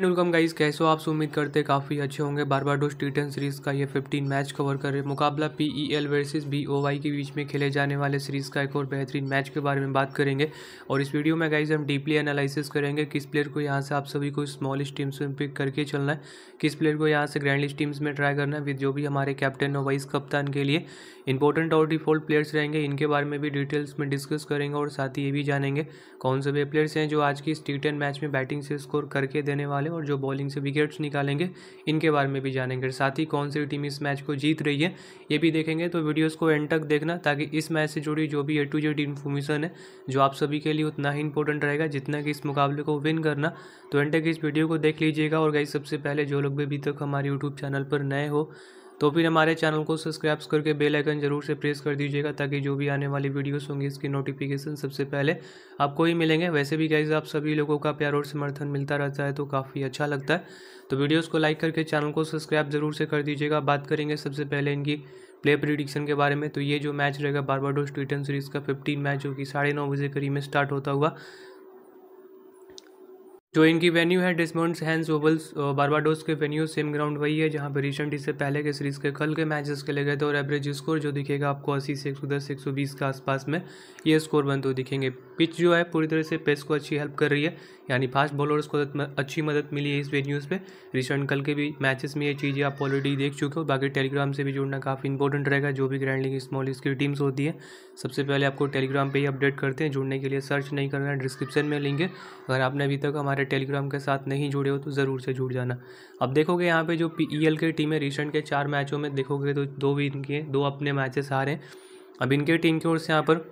welcome guys कैसे हो आप उम्मीद करते काफ़ी अच्छे होंगे बारबाडोस टेन सीरीज़ का ये 15 मैच कवर कर रहे मुकाबला पीईएल वर्सेस बीओवाई के बीच में खेले जाने वाले सीरीज़ का एक और बेहतरीन मैच के बारे में बात करेंगे और इस वीडियो में गाइस हम डीपली एनालिसिस करेंगे किस प्लेयर को यहाँ से आप सभी को स्मॉलिस्ट टीम्स में पिक करके चलना है किस प्लेयर को यहाँ से ग्रैंडलिस्ट टीम्स में ट्राई करना है विद जो भी हमारे कैप्टन और वाइस कप्तान के लिए इंपॉर्टेंट और डिफॉल्ट प्लेयर्स रहेंगे इनके बारे में भी डिटेल्स में डिस्कस करेंगे और साथ ही ये भी जानेंगे कौन से वे प्लेयर्स हैं जो आज की इस टी मैच में बैटिंग से स्कोर करके देने वाले निकालें और जो बॉलिंग से विकेट्स निकालेंगे इनके बारे में भी जानेंगे साथ ही कौन सी टीम इस मैच को जीत रही है ये भी देखेंगे तो वीडियोज़ को एंड तक देखना ताकि इस मैच से जुड़ी जो भी ए टू जेड इन्फॉर्मेशन है जो आप सभी के लिए उतना ही इंपॉर्टेंट रहेगा जितना कि इस मुकाबले को विन करना तो एंड तक इस वीडियो को देख लीजिएगा और गई सबसे पहले जो लोग भी अभी तक हमारे यूट्यूब चैनल पर नए हो तो फिर हमारे चैनल को सब्सक्राइब करके बेल आइकन जरूर से प्रेस कर दीजिएगा ताकि जो भी आने वाली वीडियोस होंगी इसकी नोटिफिकेशन सबसे पहले आपको ही मिलेंगे वैसे भी गाइज आप सभी लोगों का प्यार और समर्थन मिलता रहता है तो काफ़ी अच्छा लगता है तो वीडियोज़ को लाइक करके चैनल को सब्सक्राइब जरूर से कर दीजिएगा बात करेंगे सबसे पहले इनकी प्ले प्रिडिक्शन के बारे में तो ये जो मैच रहेगा बारबाडोस ट्विटन सीरीज़ का फिफ्टीन मैच जो कि साढ़े नौ बजे करीब में स्टार्ट होता हुआ जो तो इनकी वेन्यू है डिसमोन्स हैंस ओबल्स बारबाडोस के वेन्यू सेम ग्राउंड वही है जहाँ पर रिसेंट इससे पहले के सीरीज़ के कल के मैचेस खेले गए थे और एवरेज स्कोर जो दिखेगा आपको अस्सी से एक सौ दस एक सौ बीस के आसपास में ये स्कोर बनते हुए दिखेंगे पिच जो है पूरी तरह से पेस को अच्छी हेल्प कर रही है यानी फास्ट बॉलर्स को अच्छी मदद मिली है इस वेन्यूज़ पर रिसेंट कल के भी मैचेस में ये चीज़ें आप ऑलरेडी देख चुके हो बाकी टेलीग्राम से भी जुड़ना काफ़ी इंपॉर्टेंट रहेगा जो भी ग्रैंड लीग स्मॉल लीग की टीम्स होती है सबसे पहले आपको टेलीग्राम पर ही अपडेट करते हैं जुड़ने के लिए सर्च नहीं करना डिस्क्रिप्शन में लिंक है अगर आपने अभी तक हमारे हमारे टेलीग्राम के साथ नहीं जुड़े हो तो ज़रूर से जुड़ जाना अब देखोगे यहाँ पे जो पी के टीम है रिसेंट के चार मैचों में देखोगे तो दो भी इनके दो अपने मैचेस हारे हैं अब इनके टीम की ओर से यहाँ पर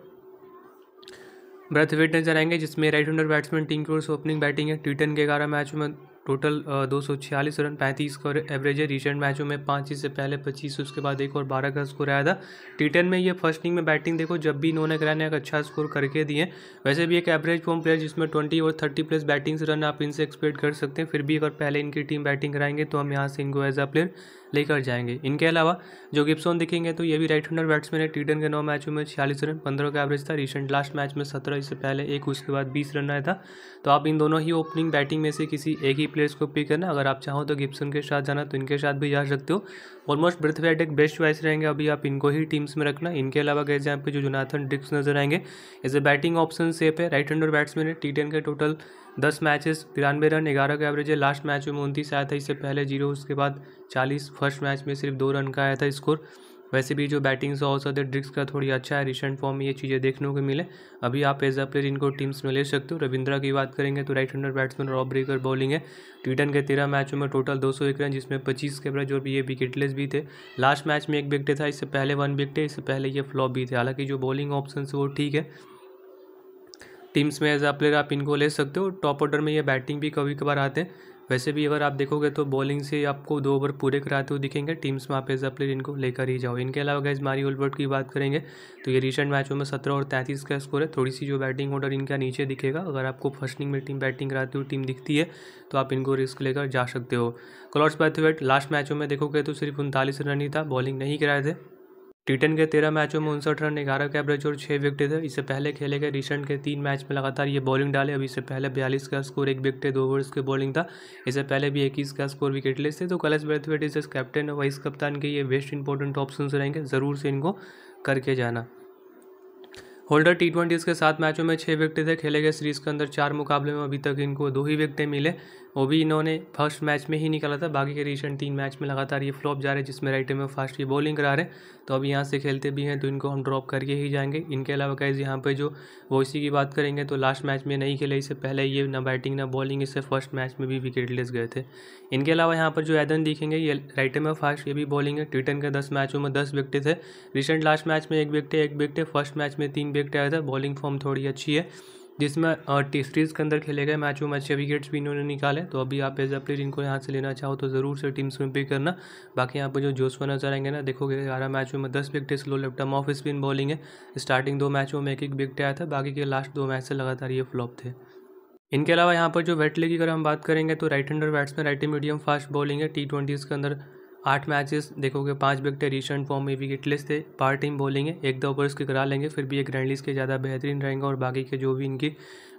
ब्रथ वेट नजर आएंगे जिसमें राइट हैंडर बैट्समैन टीम की ओर से ओपनिंग बैटिंग है टी के ग्यारह मैचों में टोटल दो सौ छियालीस रन पैंतीस का एवरेज है रिसेंट मैचों में पाँच इससे पहले पच्चीस उसके बाद एक और बारह का स्कोर आया था टी टेन में ये फर्स्ट इनिंग में बैटिंग देखो जब भी इन्होंने कराने एक अच्छा स्कोर करके दिए वैसे भी एक एवरेज फॉर्म प्लेयर जिसमें ट्वेंटी और थर्टी प्लस बैटिंग रन आप इनसे एक्सपेक्ट कर सकते हैं फिर भी अगर पहले इनकी टीम बैटिंग कराएंगे तो हम यहाँ से इनको एज अ प्लेयर लेकर जाएंगे इनके अलावा जो गिप्सोन दिखेंगे तो ये भी राइट हैंडर बैट्समैन है टी टेन के नौ मैचों में छियालीस रन पंद्रह का एवरेज था रिसेंट लास्ट मैच में सत्रह इससे पहले एक उसके बाद बीस रन आया था तो आप इन दोनों ही ओपनिंग बैटिंग में से किसी एक ही प्लेयर्स को पिक करना अगर आप चाहो तो गिप्सन के साथ जाना तो इनके साथ भी जा सकते हो ऑलमोस्ट ब्रिथ वेट एक बेस्ट चॉइस रहेंगे अभी आप इनको ही टीम्स में रखना इनके अलावा गए पर जो जोनाथन डिक्स नजर आएंगे as a batting option safe है राइट हंडर बैट्समैन है टी टेन के टोटल दस मैचेस तिरानवे रन ग्यारह का एवरेज है लास्ट मैच में उनतीस आया था इससे पहले जीरो उसके बाद चालीस फर्स्ट मैच में सिर्फ दो रन का आया था स्कोर वैसे भी जो बैटिंग्स और अदर ड्रिक्स का थोड़ी अच्छा है रिसेंट फॉर्म में ये चीज़ें देखने को मिले अभी आप एज अ प्लेयर इनको टीम्स में ले सकते हो रविंद्रा की बात करेंगे तो राइट हैंडर बैट्समैन रॉब ब्रेकर बॉलिंग है ट्वीटन के तेरह मैचों में टोटल दो सौ एक रन जिसमें पच्चीस के ब्रज जो भी ये विकेटलेस भी थे लास्ट मैच में एक विकटे था इससे पहले वन विकटे इससे पहले ये फ्लॉप भी थे हालांकि जो बॉलिंग ऑप्शन वो ठीक है टीम्स में एज अ प्लेयर आप इनको ले सकते हो टॉप ऑर्डर में ये बैटिंग भी कभी कभार आते हैं वैसे भी अगर आप देखोगे तो बॉलिंग से आपको दो ओवर पूरे कराते हुए दिखेंगे टीम्स में आप एज अ प्लेयर इनको लेकर ही जाओ इनके अलावा गैस मारी ओलबर्ट की बात करेंगे तो ये रिसेंट मैचों में सत्रह और तैंतीस का स्कोर है थोड़ी सी जो बैटिंग ऑर्डर इनका नीचे दिखेगा अगर आपको फर्स्टिंग में टीम बैटिंग कराती हुई टीम दिखती है तो आप इनको रिस्क लेकर जा सकते हो क्लॉट्स बैथवेट लास्ट मैचों में देखोगे तो सिर्फ उनतालीस रन ही था बॉलिंग नहीं कराए थे टी के तेरह मैचों में उनसठ रन ग्यारह के एवरेज और छः विकेट थे इससे पहले खेले गए रिसेंट के तीन मैच में लगातार ये बॉलिंग डाले अभी इससे पहले बयालीस का स्कोर एक विकेट दो ओवर्स के बॉलिंग था इससे पहले भी इक्कीस का स्कोर विकेटलेस थे तो कलश ब्रेथवेट इस कैप्टन और वाइस कप्तान के ये बेस्ट इंपॉर्टेंट ऑप्शन रहेंगे ज़रूर से इनको करके जाना होल्डर टी ट्वेंटी के सात मैचों में छः विकेट थे खेले गए सीरीज़ के अंदर चार मुकाबले में अभी तक इनको दो ही विकेटें मिले वो भी इन्होंने फर्स्ट मैच में ही निकाला था बाकी के रिसेंट तीन मैच में लगातार ये फ्लॉप जा रहे हैं जिसमें राइट में फास्ट ये बॉलिंग करा रहे हैं तो अब यहाँ से खेलते भी हैं तो इनको हम ड्रॉप करके ही जाएंगे इनके अलावा कैसे यहाँ पर जो इसी की बात करेंगे तो लास्ट मैच में नहीं खेले इससे पहले ये ना बैटिंग ना बॉलिंग इससे फर्स्ट मैच में भी विकेट लेस गए थे इनके अलावा यहाँ पर जो एदन दिखेंगे ये राइट में फास्ट ये भी बॉलिंग है टिटन के दस मैचों में दस विकटे थे रिसेंट लास्ट मैच में एक विकटे एक विकटे फर्स्ट मैच में तीन विकटे आए थे बॉलिंग फॉर्म थोड़ी अच्छी है जिसमें टेस्ट सीरीज़ के अंदर खेले गए मैचों में अच्छे विकेट्स भी इन्होंने निकाले तो अभी आप एज अ प्लेयर इनको यहाँ से लेना चाहो तो ज़रूर से टीम्स में पिक करना बाकी यहाँ पर जो जोश नजर आएंगे ना देखोगे ग्यारह मैचों में दस wicket slow left arm off spin bowling है स्टार्टिंग दो मैचों में एक एक विकेट आया था बाकी के लास्ट दो मैच से लगातार ये फ्लॉप थे इनके अलावा यहाँ पर जो वेटले की अगर हम बात करेंगे तो right hander batsman right medium fast bowling है टी ट्वेंटीज़ के अंदर आठ मैचेस देखोगे पांच विकेट रिसेंट फॉर्म में विकेटलेस थे पार टीम बॉलिंग है एक दो ओवर्स के करा लेंगे फिर भी ये ग्रैंडलिस के ज़्यादा बेहतरीन रहेंगे और बाकी के जो भी इनकी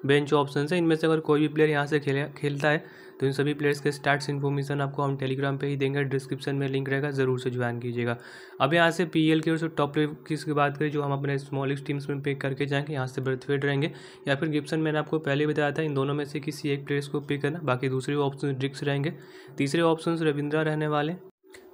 बेंच ऑप्शन है इनमें से अगर कोई भी प्लेयर यहाँ से खेले खेलता है तो इन सभी प्लेयर्स के स्टार्ट्स इन्फॉर्मेशन आपको हम टेलीग्राम पे ही देंगे डिस्क्रिप्शन में लिंक रहेगा ज़रूर से ज्वाइन कीजिएगा अब यहाँ से पी एल के और टॉप प्लेयर की बात करें जो हम अपने स्मॉलेस्ट टीम्स में पिक करके जाएंगे यहाँ से बर्थवेट रहेंगे या फिर गिप्सन मैंने आपको पहले बताया था इन दोनों में से किसी एक प्लेयर्स को पिक करना बाकी दूसरे ऑप्शन ड्रिक्स रहेंगे तीसरे ऑप्शन रविंद्रा रहने वाले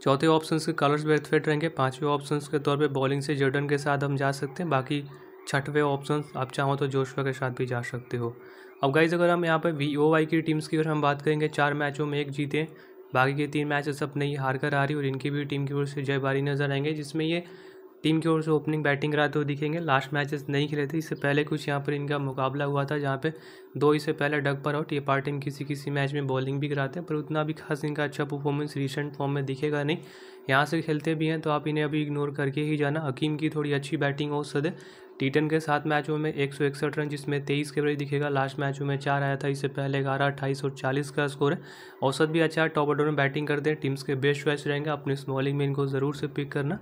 चौथे ऑप्शन के कलर्स बेस्ट फिट रहेंगे पाँचवें ऑप्शन के तौर पे बॉलिंग से जर्डन के साथ हम जा सकते हैं बाकी छठवें ऑप्शन आप चाहो तो जोशवा के साथ भी जा सकते हो अब गाइज अगर हम यहाँ पर वी ओ वाई की टीम्स की अगर हम बात करेंगे चार मैचों में एक जीते बाकी के तीन मैचेस अपने ही हार कर आ रही और इनकी भी टीम की ओर से जय बारी नजर आएंगे जिसमें ये टीम की ओर से ओपनिंग बैटिंग कराते तो हुए दिखेंगे लास्ट मैचेस नहीं खेले थे इससे पहले कुछ यहाँ पर इनका मुकाबला हुआ था जहाँ पे दो ही से पहले डग पर आउट ये पार टीम किसी किसी मैच में बॉलिंग भी कराते हैं पर उतना भी खास इनका अच्छा परफॉर्मेंस रिसेंट फॉर्म में दिखेगा नहीं यहाँ से खेलते भी हैं तो आप इन्हें अभी इग्नोर करके ही जाना हकीम की थोड़ी अच्छी बैटिंग हो सदे टीटन के सात मैचों में एक सौ इकसठ रन जिसमें तेईस के बजे दिखेगा लास्ट मैचों में चार आया था इससे पहले ग्यारह अट्ठाईस और चालीस का स्कोर है औसत भी अच्छा है टॉप ऑर्डर में बैटिंग करते हैं टीम्स के बेस्ट वैच रहेंगे अपनी स्मॉलिंग में इनको ज़रूर से पिक करना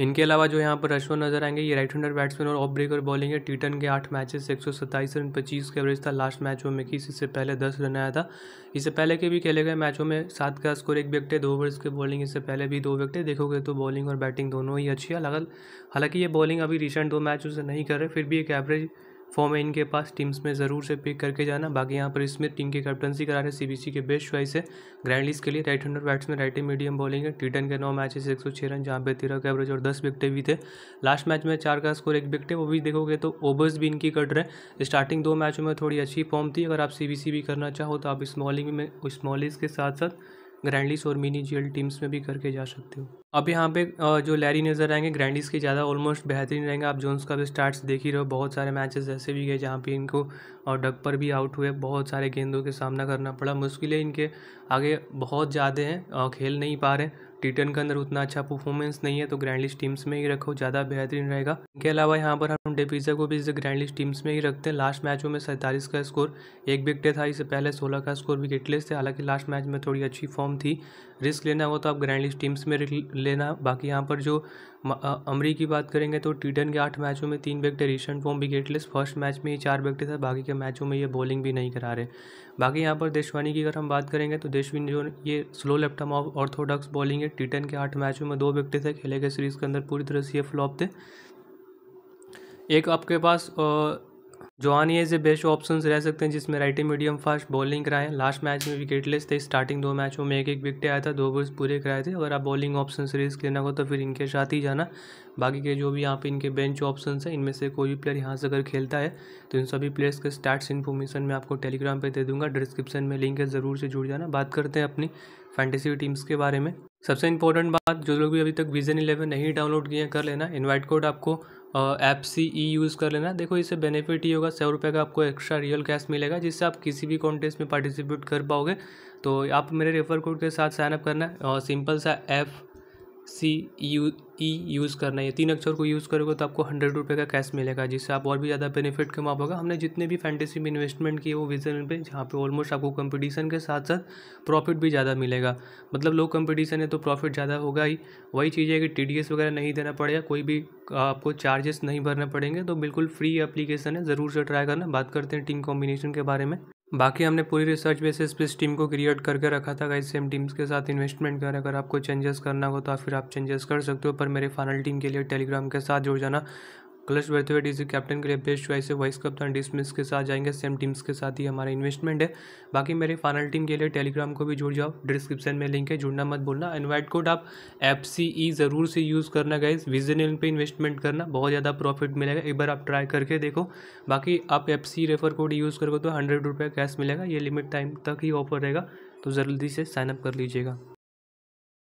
इनके अलावा जो यहाँ पर अश्वन नजर आएंगे ये राइट हैंडर बैट्समैन और ऑफ ब्रेकर बॉलिंग है टीटन के आठ मैचेस एक सौ सत्ताईस रन पच्चीस का एवरेज था लास्ट मैच में इक्कीस इससे पहले दस रन आया था इससे पहले के भी खेले गए मैचों में सात का स्कोर एक विकेट है दो ओवर्स के बॉलिंग इससे पहले भी दो विकेट देखोगे तो बॉलिंग और बैटिंग दोनों ही अच्छी है हालांकि ये बॉलिंग अभी रिसेंट दो मैचों से नहीं कर रहे फिर भी एक एवरेज फॉर्म है इनके पास टीम्स में ज़रूर से पिक करके जाना बाकी यहाँ पर इसमें टीम की कैप्टनसी करा रहे सी के बेस्ट चॉइस है ग्रैंड लीज के लिए right bats batsman right medium bowling है टी के नौ मैचेस एक सौ छः रन जहाँ पे तेरह के एवरेज और दस विकटे भी थे लास्ट मैच में चार का स्कोर एक विकटे वो भी देखोगे तो ओवर्स भी इनकी कट रहे स्टार्टिंग दो मैचों में थोड़ी अच्छी फॉर्म थी अगर आप सी भी करना चाहो तो आप स्मॉलिंग में स्मॉलिस के साथ साथ ग्रैंडिस और मिनी मिनीजियल टीम्स में भी करके जा सकते हो अब यहाँ पे जो लैरी नज़र आएंगे ग्रैंडिस के ज़्यादा ऑलमोस्ट बेहतरीन रहेंगे आप जोन्स का भी स्टार्ट्स देख ही रहे हो बहुत सारे मैचेस ऐसे भी गए जहाँ पे इनको और डग पर भी आउट हुए बहुत सारे गेंदों के सामना करना पड़ा मुश्किलें इनके आगे बहुत ज़्यादा हैं खेल नहीं पा रहे टी टेन के अंदर उतना अच्छा परफॉर्मेंस नहीं है तो ग्रैंड लिस्ट टीम्स में ही रखो ज़्यादा बेहतरीन रहेगा इनके अलावा यहाँ पर हम डेपीजा को भी इसे ग्रैंड लिस्ट टीम्स में ही रखते हैं लास्ट मैचों में सैंतालीस का स्कोर एक विकटे था इससे पहले सोलह का स्कोर भी गेटलेस थे हालांकि लास्ट मैच में थोड़ी अच्छी फॉर्म थी रिस्क लेना हो तो आप ग्रैंड लिस्ट टीम्स में लेना बाकी यहाँ पर जो अमरी की बात करेंगे तो टी के आठ मैचों में तीन विकटे रिसेंट फॉर्म भी गेटलेस फर्स्ट मैच में ही चार विकटे थे बाकी के मैचों में ये बॉलिंग भी नहीं करा रहे बाकी यहाँ पर देशवानी की अगर हम बात करेंगे तो देशवानी जो ये slow left arm orthodox bowling है टी टेन के आठ मैचों में दो विकटें थे खेले गए सीरीज़ के अंदर पूरी तरह से ये फ्लॉप थे एक आपके पास एज ए बेस्ट ऑप्शन रह सकते हैं जिसमें राइटिंग मीडियम फास्ट बॉलिंग कराएं लास्ट मैच में विकेटलेस थे स्टार्टिंग दो मैचों में एक एक विकेट आया था दो ओवर्स पूरे कराए थे अगर आप बॉलिंग ऑप्शन सीरीज लेना हो तो फिर इनके साथ ही जाना बाकी के जो भी यहाँ पे इनके बेंच ऑप्शन हैं इनमें से कोई भी प्लेयर यहाँ से अगर खेलता है तो इन सभी प्लेयर्स के स्टार्ट इन्फॉर्मेशन मैं आपको टेलीग्राम पर दे दूँगा डिस्क्रिप्शन में लिंक है ज़रूर से जुड़ जाना बात करते हैं अपनी फैंटेसी टीम्स के बारे में सबसे इंपॉर्टेंट बात जो लोग भी अभी तक विजन इलेवन नहीं डाउनलोड किए कर लेना इनवाइट कोड आपको ऐप सी ई यूज़ कर लेना देखो इससे बेनिफिट ही होगा सौ रुपये का आपको एक्स्ट्रा रियल कैश मिलेगा जिससे आप किसी भी कॉन्टेस्ट में पार्टिसिपेट कर पाओगे तो आप मेरे रेफर कोड के साथ साइनअप करना सिंपल सा F C U E use करना है तीन अक्षर को यूज़ करोगे तो आपको हंड्रेड रुपये का कैश मिलेगा जिससे आप और भी ज़्यादा बेनिफिट कमा पाओगे हमने जितने भी फैंटेसी में इन्वेस्टमेंट किए वो विजन पे जहाँ पे ऑलमोस्ट आपको कंपटीशन के साथ साथ प्रॉफिट भी ज़्यादा मिलेगा मतलब लो कंपटीशन है तो प्रॉफिट ज़्यादा होगा ही वही चीज़ है कि टी वगैरह नहीं देना पड़ेगा कोई भी आपको चार्जेस नहीं भरने पड़ेंगे तो बिल्कुल फ्री अप्लीकेशन है ज़रूर से ट्राई करना बात करते हैं टीम कॉम्बिनेशन के बारे में बाकी हमने पूरी रिसर्च बेसिस पे इस टीम को क्रिएट करके रखा था गाइस सेम टीम्स के साथ इन्वेस्टमेंट करें अगर आपको चेंजेस करना हो तो फिर आप चेंजेस कर सकते हो पर मेरे फाइनल टीम के लिए टेलीग्राम के साथ जुड़ जाना कलश डी सी कैप्टन के लिए बेस्ट चॉइस है वाइस कप्तान डिसमिस के साथ जाएंगे सेम टीम्स के साथ ही हमारा इन्वेस्टमेंट है बाकी मेरी फाइनल टीम के लिए टेलीग्राम को भी जुड़ जाओ डिस्क्रिप्शन में लिंक है जुड़ना मत बोलना इन्वाइट कोड आप एफ सी ई e ज़रूर से यूज़ करना गाइज विजन पे इन्वेस्टमेंट करना बहुत ज़्यादा प्रॉफिट मिलेगा एक बार आप ट्राई करके देखो बाकी आप F C refer code use करोगे तो हंड्रेड रुपया कैश मिलेगा ये लिमिट टाइम तक ही ऑफर रहेगा तो जल्दी से साइनअप कर लीजिएगा